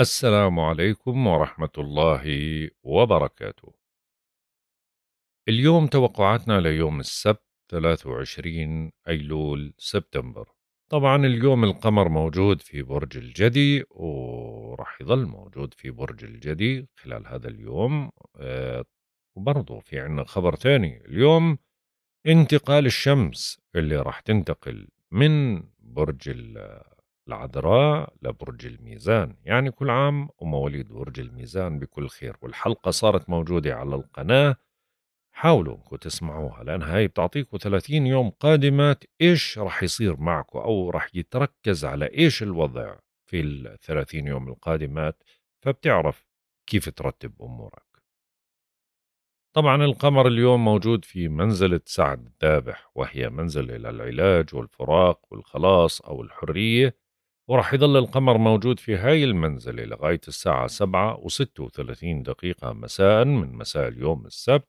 السلام عليكم ورحمة الله وبركاته. اليوم توقعاتنا ليوم السبت 23 أيلول سبتمبر. طبعا اليوم القمر موجود في برج الجدي ورح يظل موجود في برج الجدي خلال هذا اليوم آه، وبرضو وبرضه في عنا خبر ثاني اليوم انتقال الشمس اللي راح تنتقل من برج العذراء لبرج الميزان يعني كل عام ومواليد برج الميزان بكل خير والحلقة صارت موجودة على القناة حاولوا انكم تسمعوها لان هاي بتعطيكم 30 يوم قادمة ايش رح يصير معكم او رح يتركز على ايش الوضع في ال 30 يوم القادمات فبتعرف كيف ترتب امورك طبعا القمر اليوم موجود في منزلة سعد الذابح وهي منزلة للعلاج والفراق والخلاص أو الحرية وراح يظل القمر موجود في هاي المنزلة لغاية الساعة سبعة وستة وثلاثين دقيقة مساء من مساء اليوم السبت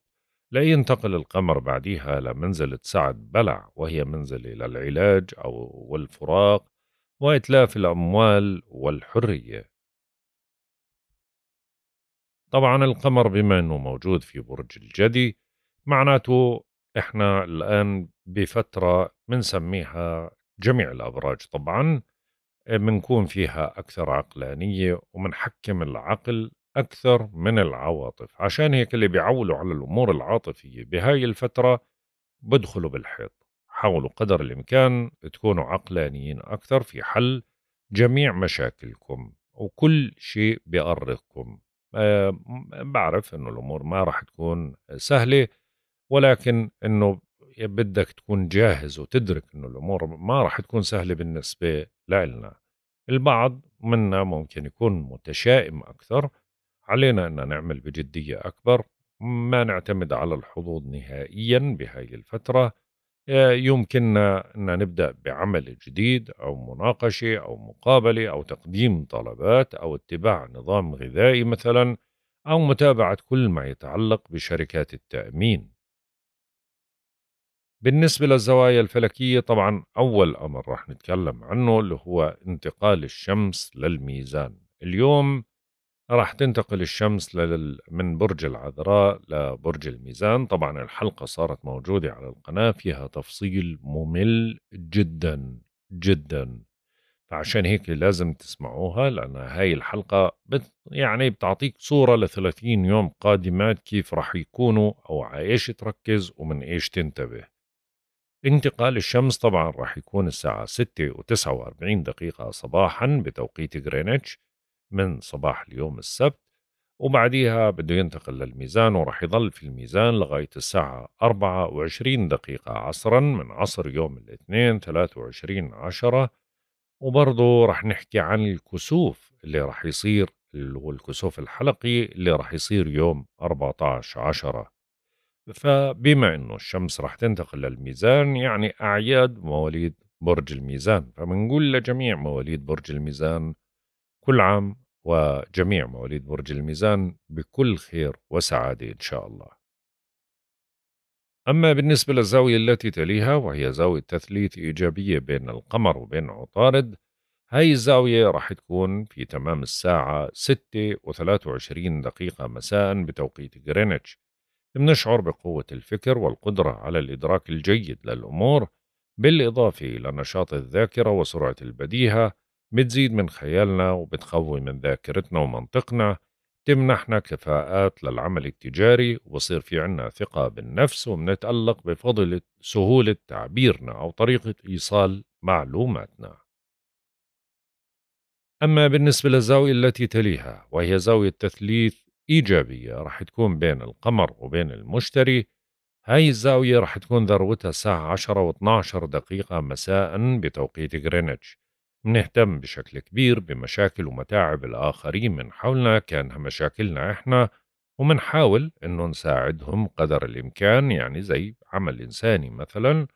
لينتقل القمر بعديها لمنزلة سعد بلع وهي منزلة للعلاج أو والفراق وإتلاف الأموال والحرية طبعا القمر بما أنه موجود في برج الجدي معناته إحنا الآن بفترة بنسميها جميع الأبراج طبعا بنكون فيها أكثر عقلانية ومنحكم العقل أكثر من العواطف عشان هيك اللي بيعولوا على الأمور العاطفية بهاي الفترة بدخلوا بالحيط حاولوا قدر الإمكان تكونوا عقلانيين أكثر في حل جميع مشاكلكم وكل شيء بيأرقكم أه بعرف أنه الأمور ما راح تكون سهلة ولكن أنه بدك تكون جاهز وتدرك انه الامور ما راح تكون سهله بالنسبه لنا البعض منا ممكن يكون متشائم اكثر علينا ان نعمل بجديه اكبر ما نعتمد على الحظوظ نهائيا بهاي الفتره آه، يمكننا ان نبدا بعمل جديد او مناقشه او مقابله او تقديم طلبات او اتباع نظام غذائي مثلا او متابعه كل ما يتعلق بشركات التامين بالنسبة للزوايا الفلكية طبعا أول أمر رح نتكلم عنه اللي هو انتقال الشمس للميزان اليوم راح تنتقل الشمس لل... من برج العذراء لبرج الميزان طبعا الحلقة صارت موجودة على القناة فيها تفصيل ممل جدا جدا فعشان هيك لازم تسمعوها لأن هاي الحلقة بت... يعني بتعطيك صورة لثلاثين يوم قادمات كيف راح يكونوا أو عايش إيش تركز ومن إيش تنتبه انتقال الشمس طبعا راح يكون الساعة 6 و49 دقيقة صباحا بتوقيت غرينتش من صباح اليوم السبت وبعديها بده ينتقل للميزان وراح يضل في الميزان لغاية الساعة 24 دقيقة عصرا من عصر يوم الاثنين 23 عشرة وبرضه راح نحكي عن الكسوف اللي راح يصير اللي هو الكسوف الحلقي اللي راح يصير يوم 14 عشرة فبما انه الشمس راح تنتقل للميزان يعني اعياد مواليد برج الميزان فبنقول لجميع مواليد برج الميزان كل عام وجميع مواليد برج الميزان بكل خير وسعادة إن شاء الله أما بالنسبة للزاوية التي تليها وهي زاوية تثليث إيجابية بين القمر وبين عطارد هاي الزاوية راح تكون في تمام الساعة 6 و23 دقيقة مساء بتوقيت غرينتش بنشعر بقوة الفكر والقدرة على الإدراك الجيد للأمور بالإضافة إلى نشاط الذاكرة وسرعة البديهة بتزيد من خيالنا وبتقوي من ذاكرتنا ومنطقنا تمنحنا كفاءات للعمل التجاري وصير في عنا ثقة بالنفس ومنتألق بفضل سهولة تعبيرنا أو طريقة إيصال معلوماتنا أما بالنسبة للزاوية التي تليها وهي زاوية تثليث إيجابية راح تكون بين القمر وبين المشتري هاي الزاوية راح تكون ذروتها الساعة 10 و 12 دقيقة مساء بتوقيت غرينتش منهتم بشكل كبير بمشاكل ومتاعب الآخرين من حولنا كانها مشاكلنا إحنا ومنحاول إنه نساعدهم قدر الإمكان يعني زي عمل إنساني مثلا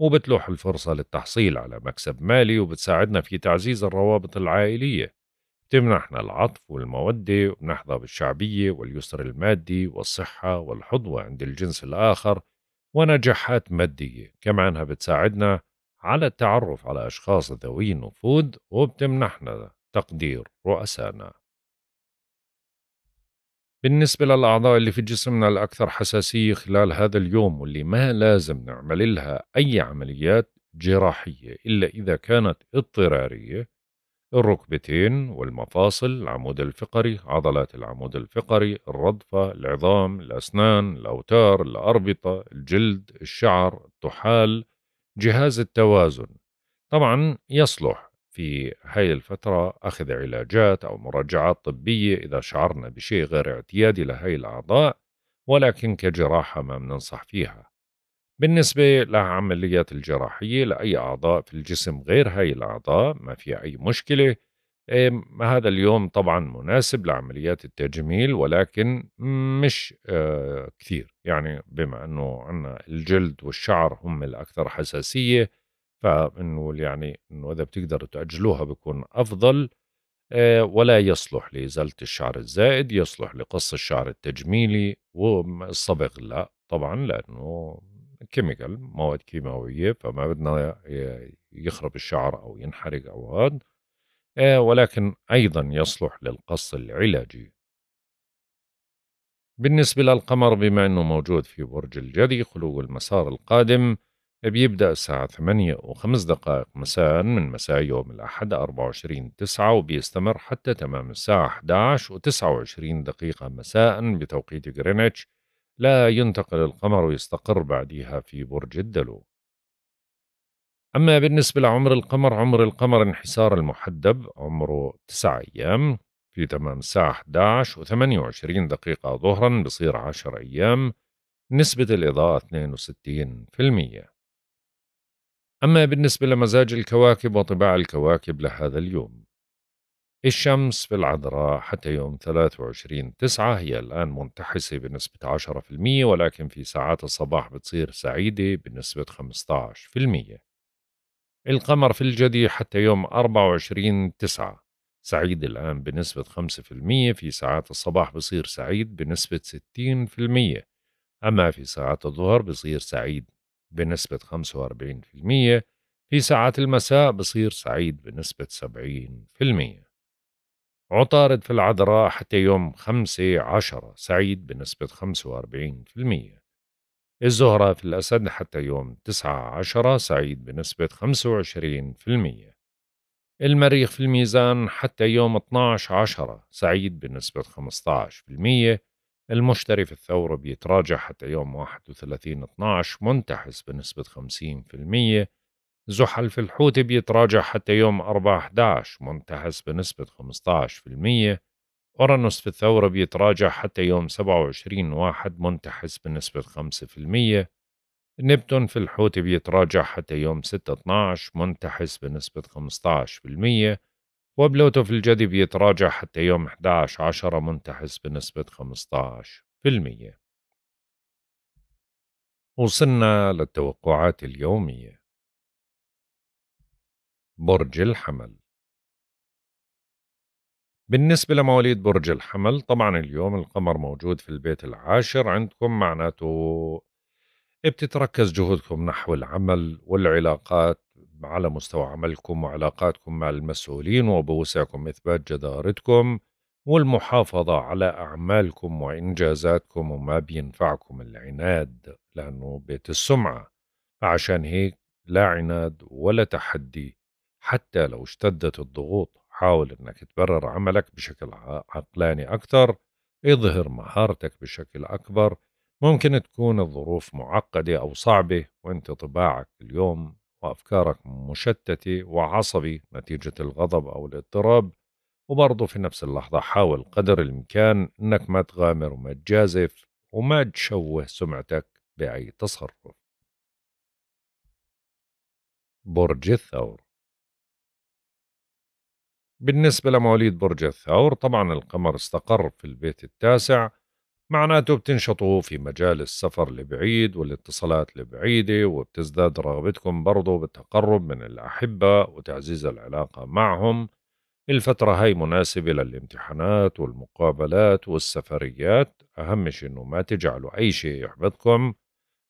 وبتلوح الفرصة للتحصيل على مكسب مالي وبتساعدنا في تعزيز الروابط العائلية تمنحنا العطف والمودة ونحظى بالشعبية واليسر المادي والصحة والحظوة عند الجنس الآخر ونجاحات مادية كما أنها بتساعدنا على التعرف على أشخاص ذوي نفوذ وبتمنحنا تقدير رؤسائنا بالنسبة للأعضاء اللي في جسمنا الأكثر حساسية خلال هذا اليوم واللي ما لازم نعمل لها أي عمليات جراحية إلا إذا كانت اضطرارية الركبتين والمفاصل العمود الفقري عضلات العمود الفقري الرضفة العظام الأسنان الأوتار الأربطة الجلد الشعر الطحال جهاز التوازن طبعا يصلح في هاي الفترة أخذ علاجات أو مراجعات طبية إذا شعرنا بشيء غير اعتيادي لهاي الأعضاء ولكن كجراحة ما بننصح فيها بالنسبة لعمليات الجراحية لأي أعضاء في الجسم غير هاي الأعضاء ما في أي مشكلة هذا اليوم طبعا مناسب لعمليات التجميل ولكن مش آه، كثير يعني بما أنه عنا الجلد والشعر هم الأكثر حساسية فإنه يعني أنه إذا بتقدروا تأجلوها بيكون أفضل آه، ولا يصلح لإزالة الشعر الزائد يصلح لقص الشعر التجميلي والصبغ لا طبعا لأنه كيميكال مواد كيماويه فما بدنا يخرب الشعر او ينحرق او هاد آه، ولكن ايضا يصلح للقص العلاجي بالنسبه للقمر بما انه موجود في برج الجدي خلو المسار القادم بيبدأ الساعة 8 و5 دقائق مساء من مساء يوم الأحد 24 9 وبيستمر حتى تمام الساعة 11 و29 دقيقة مساء بتوقيت غرينتش لا ينتقل القمر ويستقر بعديها في برج الدلو أما بالنسبة لعمر القمر عمر القمر انحسار المحدب عمره 9 أيام في تمام الساعة 11 و28 دقيقة ظهرا بصير 10 أيام نسبة الإضاءة 62% أما بالنسبة لمزاج الكواكب وطباع الكواكب لهذا اليوم الشمس في العذراء حتى يوم 23 تسعة هي الآن منتحسة بنسبة 10% ولكن في ساعات الصباح بتصير سعيدة بنسبة 15% القمر في الجدي حتى يوم 24 تسعة سعيد الآن بنسبة 5% في ساعات الصباح بصير سعيد بنسبة 60% أما في ساعات الظهر بصير سعيد بنسبة 45% في ساعات المساء بصير سعيد بنسبة 70% عطارد في العذراء حتى يوم 5 عشرة سعيد بنسبة 45% الزهرة في الأسد حتى يوم 9 عشرة سعيد بنسبة 25% المريخ في الميزان حتى يوم 12 عشرة سعيد بنسبة 15% المشتري في الثورة بيتراجع حتى يوم 31 12 منتحس بنسبة 50% زحل في الحوت بيتراجع حتى يوم 4/11 منتهز بنسبة 15% أورانوس في الثورة بيتراجع حتى يوم 27 1 منتهز بنسبة 5% نبتون في الحوت بيتراجع حتى يوم 6/12 منتحس بنسبة 15% وبلوتو في الجدي بيتراجع حتى يوم 11 10 منتحس بنسبة 15% وصلنا للتوقعات اليومية برج الحمل بالنسبة لمواليد برج الحمل طبعا اليوم القمر موجود في البيت العاشر عندكم معناته بتتركز جهودكم نحو العمل والعلاقات على مستوى عملكم وعلاقاتكم مع المسؤولين وبوسعكم إثبات جدارتكم والمحافظة على أعمالكم وإنجازاتكم وما بينفعكم العناد لأنه بيت السمعة فعشان هيك لا عناد ولا تحدي حتى لو اشتدت الضغوط حاول أنك تبرر عملك بشكل عقلاني أكثر اظهر مهارتك بشكل أكبر ممكن تكون الظروف معقدة أو صعبة وأنت طباعك اليوم وأفكارك مشتتة وعصبي نتيجة الغضب أو الاضطراب وبرضه في نفس اللحظة حاول قدر الإمكان أنك ما تغامر وما تجازف وما تشوه سمعتك بأي تصرف برج الثور بالنسبة لمواليد برج الثور طبعا القمر استقر في البيت التاسع معناته بتنشطوا في مجال السفر لبعيد والاتصالات لبعيدة وبتزداد رغبتكم برضو بالتقرب من الأحبة وتعزيز العلاقة معهم الفترة هاي مناسبة للامتحانات والمقابلات والسفريات أهم شيء إنه ما تجعلوا أي شيء يحبطكم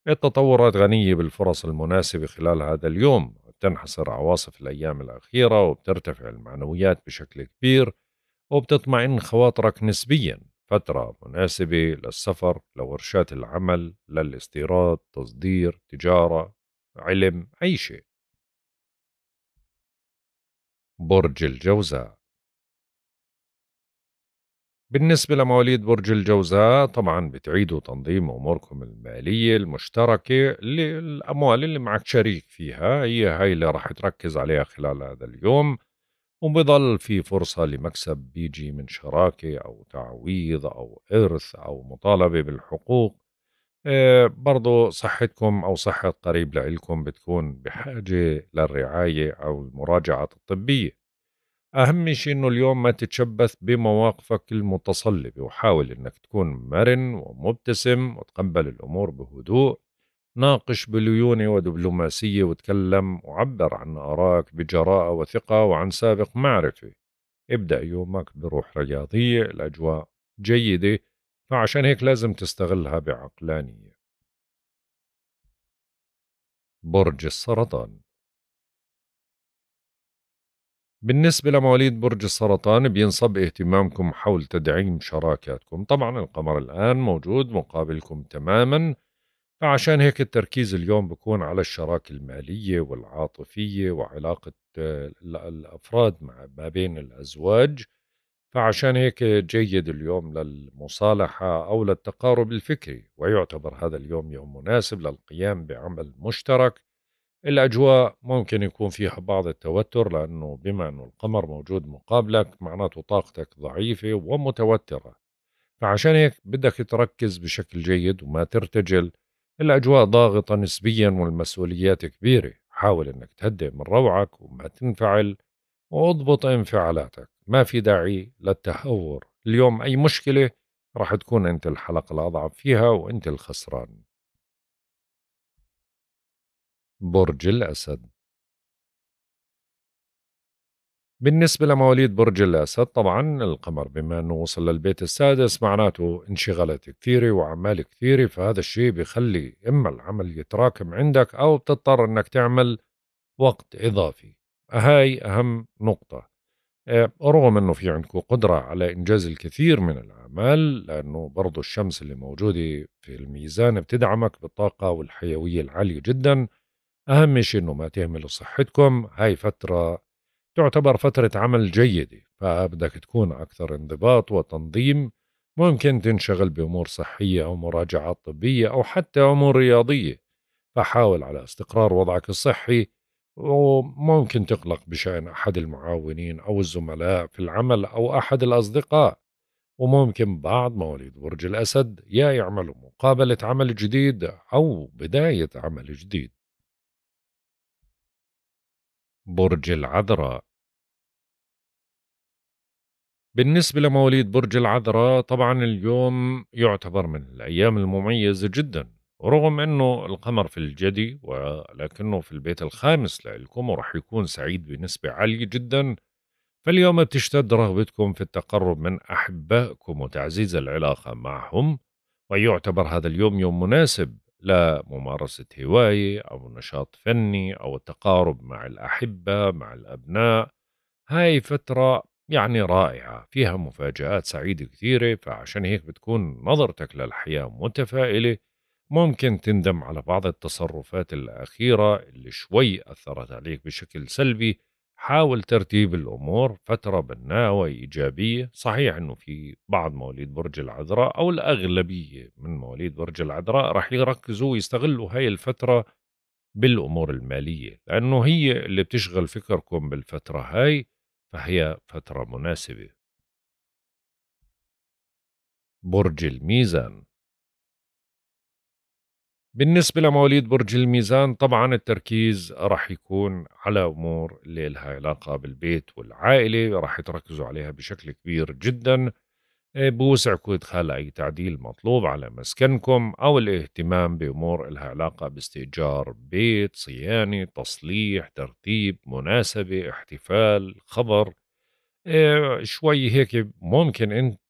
التطورات غنية بالفرص المناسبة خلال هذا اليوم بتنحصر عواصف الأيام الأخيرة وبترتفع المعنويات بشكل كبير وبتطمئن خواطرك نسبيا فترة مناسبة للسفر لورشات العمل للاستيراد تصدير تجارة علم أي شيء برج الجوزاء بالنسبة لمواليد برج الجوزاء طبعا بتعيدوا تنظيم أموركم المالية المشتركة للأموال اللي معك شريك فيها هي هاي اللي راح تركز عليها خلال هذا اليوم وبضل في فرصة لمكسب بيجي من شراكة أو تعويض أو إرث أو مطالبة بالحقوق آه، برضو صحتكم أو صحة قريب لإلكم بتكون بحاجة للرعاية أو المراجعة الطبية أهم شيء إنه اليوم ما تتشبث بمواقفك المتصلبة وحاول إنك تكون مرن ومبتسم وتقبل الأمور بهدوء ناقش بليونة ودبلوماسية وتكلم وعبر عن آرائك بجراءة وثقة وعن سابق معرفة ابدأ يومك بروح رياضية الأجواء جيدة فعشان هيك لازم تستغلها بعقلانية برج السرطان بالنسبة لمواليد برج السرطان بينصب اهتمامكم حول تدعيم شراكاتكم طبعا القمر الآن موجود مقابلكم تماما فعشان هيك التركيز اليوم بكون على الشراكة المالية والعاطفية وعلاقة آه، الأفراد مع ما بين الأزواج فعشان هيك جيد اليوم للمصالحة أو للتقارب الفكري ويعتبر هذا اليوم يوم مناسب للقيام بعمل مشترك الاجواء ممكن يكون فيها بعض التوتر لانه بما انه القمر موجود مقابلك معناته طاقتك ضعيفه ومتوتره فعشان هيك بدك تركز بشكل جيد وما ترتجل الاجواء ضاغطه نسبيا والمسؤوليات كبيره حاول انك تهدئ من روعك وما تنفعل واضبط انفعالاتك ما في داعي للتهور اليوم اي مشكله راح تكون انت الحلقه الاضعف فيها وانت الخسران برج الأسد بالنسبة لمواليد برج الأسد طبعا القمر بما أنه وصل للبيت السادس معناته انشغالات كثيرة وأعمال كثيرة فهذا الشيء بيخلي إما العمل يتراكم عندك أو بتضطر أنك تعمل وقت إضافي هاي أهم نقطة آه، رغم أنه في عندك قدرة على إنجاز الكثير من الأعمال لأنه برضو الشمس اللي موجودة في الميزان بتدعمك بالطاقة والحيوية العالية جداً أهم شيء إنه ما تهملوا صحتكم هاي فترة تعتبر فترة عمل جيدة فبدك تكون أكثر انضباط وتنظيم ممكن تنشغل بأمور صحية أو مراجعات طبية أو حتى أمور رياضية فحاول على استقرار وضعك الصحي وممكن تقلق بشأن أحد المعاونين أو الزملاء في العمل أو أحد الأصدقاء وممكن بعض مواليد برج الأسد يا يعملوا مقابلة عمل جديد أو بداية عمل جديد برج العذراء بالنسبة لمواليد برج العذراء طبعا اليوم يعتبر من الأيام المميزة جدا رغم أنه القمر في الجدي ولكنه في البيت الخامس لكم ورح يكون سعيد بنسبة عالية جدا فاليوم بتشتد رغبتكم في التقرب من أحبائكم وتعزيز العلاقة معهم ويعتبر هذا اليوم يوم مناسب لممارسة هواية أو نشاط فني أو التقارب مع الأحبة مع الأبناء هاي فترة يعني رائعة فيها مفاجآت سعيدة كثيرة فعشان هيك بتكون نظرتك للحياة متفائلة ممكن تندم على بعض التصرفات الأخيرة اللي شوي أثرت عليك بشكل سلبي حاول ترتيب الامور فتره بناءه ايجابيه صحيح انه في بعض مواليد برج العذراء او الاغلبيه من مواليد برج العذراء راح يركزوا ويستغلوا هاي الفتره بالامور الماليه لانه هي اللي بتشغل فكركم بالفتره هاي فهي فتره مناسبه برج الميزان بالنسبة لمواليد برج الميزان طبعا التركيز راح يكون على أمور اللي لها علاقة بالبيت والعائلة راح تركزوا عليها بشكل كبير جدا آه، بوسعكم إدخال أي تعديل مطلوب على مسكنكم أو الاهتمام بأمور لها علاقة باستئجار بيت صيانة تصليح ترتيب مناسبة احتفال خبر آه، شوي هيك ممكن أنت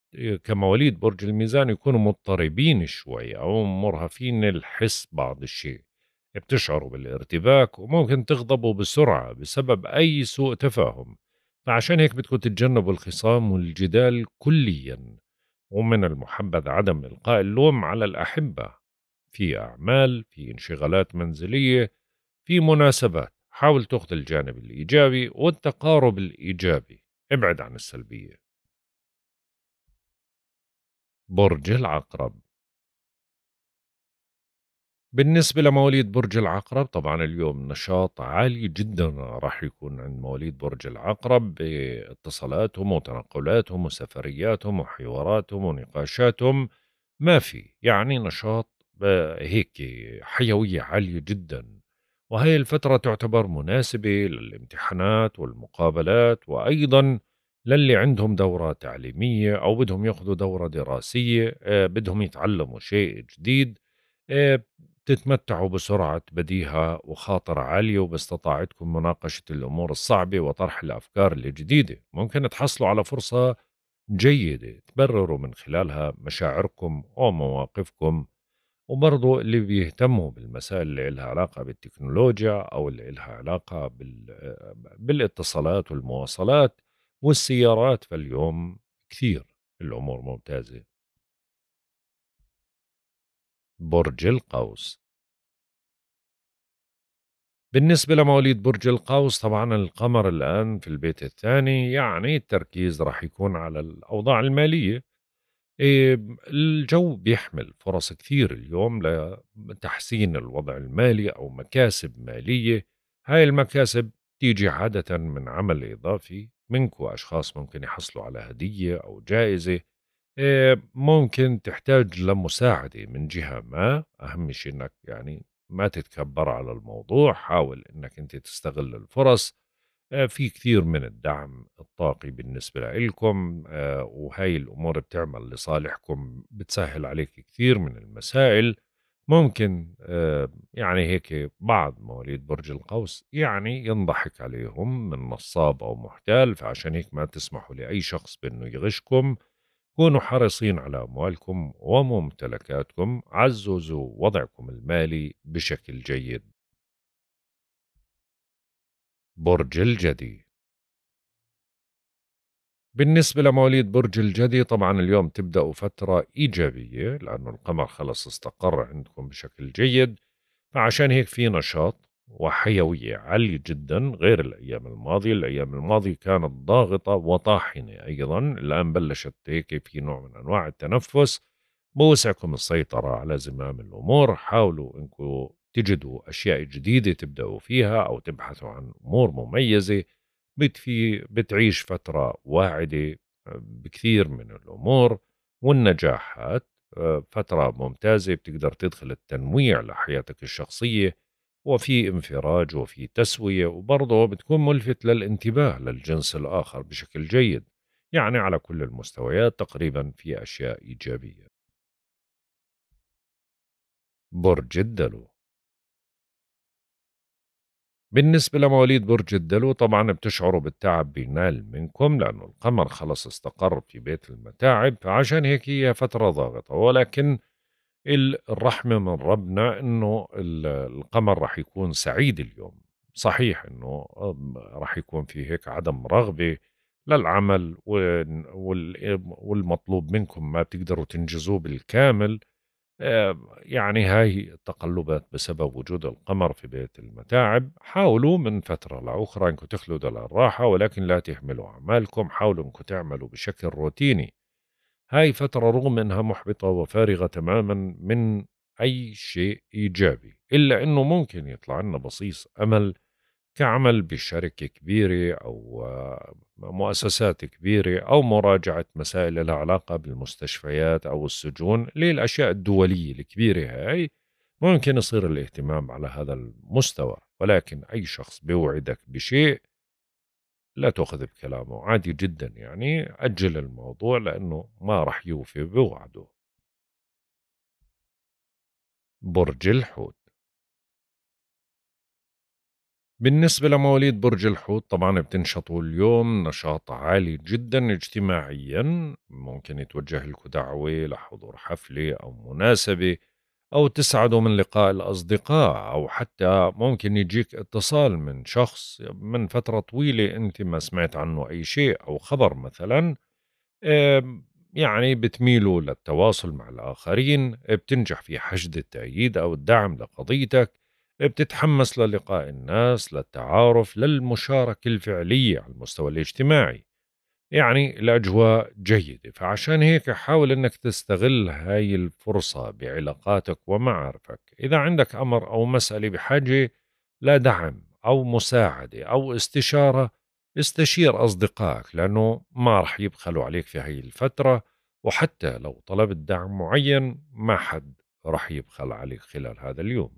كمواليد برج الميزان يكونوا مضطربين شوي أو مرهفين الحس بعض الشيء بتشعروا بالارتباك وممكن تغضبوا بسرعة بسبب أي سوء تفاهم فعشان هيك بدكم تتجنبوا الخصام والجدال كليا ومن المحبذ عدم إلقاء اللوم على الأحبة في أعمال في انشغالات منزلية في مناسبات حاول تأخذ الجانب الإيجابي والتقارب الإيجابي ابعد عن السلبية برج العقرب بالنسبة لمواليد برج العقرب طبعا اليوم نشاط عالي جدا راح يكون عند مواليد برج العقرب باتصالاتهم وتنقلاتهم وسفرياتهم وحواراتهم ونقاشاتهم ما في يعني نشاط هيك حيوية عالية جدا وهي الفترة تعتبر مناسبة للامتحانات والمقابلات وأيضا للي عندهم دورة تعليمية أو بدهم ياخذوا دورة دراسية آه، بدهم يتعلموا شيء جديد بتتمتعوا آه، بسرعة بديهة وخاطر عالية وباستطاعتكم مناقشة الأمور الصعبة وطرح الأفكار الجديدة ممكن تحصلوا على فرصة جيدة تبرروا من خلالها مشاعركم ومواقفكم وبرضو اللي بيهتموا بالمسائل اللي لها علاقة بالتكنولوجيا أو اللي لها علاقة آه، بالاتصالات والمواصلات والسيارات فاليوم كثير الأمور ممتازة برج القوس بالنسبة لمواليد برج القوس طبعا القمر الآن في البيت الثاني يعني التركيز راح يكون على الأوضاع المالية الجو بيحمل فرص كثير اليوم لتحسين الوضع المالي أو مكاسب مالية هاي المكاسب تيجي عادة من عمل إضافي منكم أشخاص ممكن يحصلوا على هدية أو جائزة آه، ممكن تحتاج لمساعدة من جهة ما أهم شيء أنك يعني ما تتكبر على الموضوع حاول أنك أنت تستغل الفرص آه، في كثير من الدعم الطاقي بالنسبة لكم آه، وهي الأمور بتعمل لصالحكم بتسهل عليك كثير من المسائل ممكن آه، يعني هيك بعض مواليد برج القوس يعني ينضحك عليهم من نصاب أو محتال فعشان هيك ما تسمحوا لأي شخص بأنه يغشكم كونوا حريصين على أموالكم وممتلكاتكم عززوا وضعكم المالي بشكل جيد برج الجدي بالنسبة لمواليد برج الجدي طبعا اليوم تبدأوا فترة إيجابية لأنه القمر خلص استقر عندكم بشكل جيد فعشان هيك في نشاط وحيوية عالية جدا غير الأيام الماضية الأيام الماضية كانت ضاغطة وطاحنة أيضا الآن بلشت هيك في نوع من أنواع التنفس بوسعكم السيطرة على زمام الأمور حاولوا أنكم تجدوا أشياء جديدة تبدأوا فيها أو تبحثوا عن أمور مميزة بتفي بتعيش فترة واعدة آه، بكثير من الأمور والنجاحات آه، فترة ممتازة بتقدر تدخل التنويع لحياتك الشخصية وفي انفراج وفي تسوية وبرضه بتكون ملفت للانتباه للجنس الآخر بشكل جيد يعني على كل المستويات تقريبا في أشياء إيجابية برج الدلو بالنسبة لمواليد برج الدلو طبعا بتشعروا بالتعب بينال منكم لأنه القمر خلص استقر في بيت المتاعب فعشان هيك هي فترة ضاغطة ولكن الرحمة من ربنا أنه القمر رح يكون سعيد اليوم صحيح أنه رح يكون في هيك عدم رغبة للعمل والمطلوب منكم ما بتقدروا تنجزوه بالكامل آه، يعني هاي التقلبات بسبب وجود القمر في بيت المتاعب حاولوا من فترة لأخرى أنكم تخلدوا للراحة ولكن لا تهملوا أعمالكم حاولوا أنكم تعملوا بشكل روتيني هاي فترة رغم أنها محبطة وفارغة تماما من أي شيء إيجابي إلا أنه ممكن يطلع لنا بصيص أمل كعمل بشركة كبيرة أو آه، مؤسسات كبيرة أو مراجعة مسائل لها علاقة بالمستشفيات أو السجون للأشياء الدولية الكبيرة هاي ممكن يصير الاهتمام على هذا المستوى ولكن أي شخص بيوعدك بشيء لا تأخذ بكلامه عادي جدا يعني أجل الموضوع لأنه ما رح يوفي بوعده برج الحوت بالنسبة لمواليد برج الحوت طبعا بتنشطوا اليوم نشاط عالي جدا اجتماعيا ممكن يتوجه لكم دعوة لحضور حفلة أو مناسبة أو تسعدوا من لقاء الأصدقاء أو حتى ممكن يجيك اتصال من شخص من فترة طويلة أنت ما سمعت عنه أي شيء أو خبر مثلا يعني بتميلوا للتواصل مع الآخرين بتنجح في حشد التأييد أو الدعم لقضيتك بتتحمس للقاء الناس للتعارف للمشاركة الفعلية على المستوى الاجتماعي يعني الأجواء جيدة فعشان هيك حاول أنك تستغل هاي الفرصة بعلاقاتك ومعارفك إذا عندك أمر أو مسألة بحاجة لدعم أو مساعدة أو استشارة استشير أصدقائك لأنه ما رح يبخلوا عليك في هاي الفترة وحتى لو طلبت دعم معين ما حد رح يبخل عليك خلال هذا اليوم